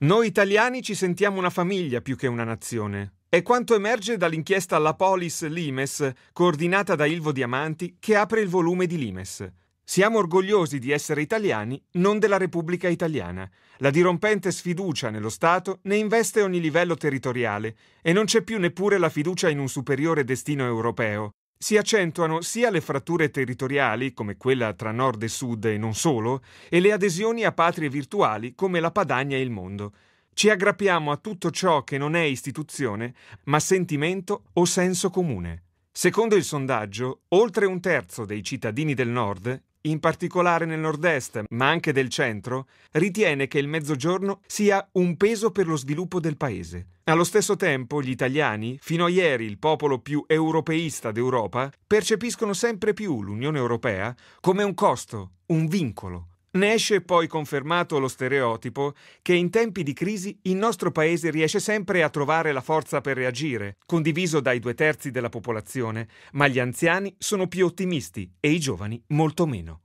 Noi italiani ci sentiamo una famiglia più che una nazione. È quanto emerge dall'inchiesta alla Polis Limes, coordinata da Ilvo Diamanti, che apre il volume di Limes. Siamo orgogliosi di essere italiani, non della Repubblica italiana. La dirompente sfiducia nello Stato ne investe ogni livello territoriale e non c'è più neppure la fiducia in un superiore destino europeo, si accentuano sia le fratture territoriali, come quella tra nord e sud e non solo, e le adesioni a patrie virtuali, come la Padagna e il mondo. Ci aggrappiamo a tutto ciò che non è istituzione, ma sentimento o senso comune. Secondo il sondaggio, oltre un terzo dei cittadini del nord in particolare nel nord-est, ma anche del centro, ritiene che il mezzogiorno sia un peso per lo sviluppo del paese. Allo stesso tempo, gli italiani, fino a ieri il popolo più europeista d'Europa, percepiscono sempre più l'Unione Europea come un costo, un vincolo, ne esce poi confermato lo stereotipo che in tempi di crisi il nostro paese riesce sempre a trovare la forza per reagire, condiviso dai due terzi della popolazione, ma gli anziani sono più ottimisti e i giovani molto meno.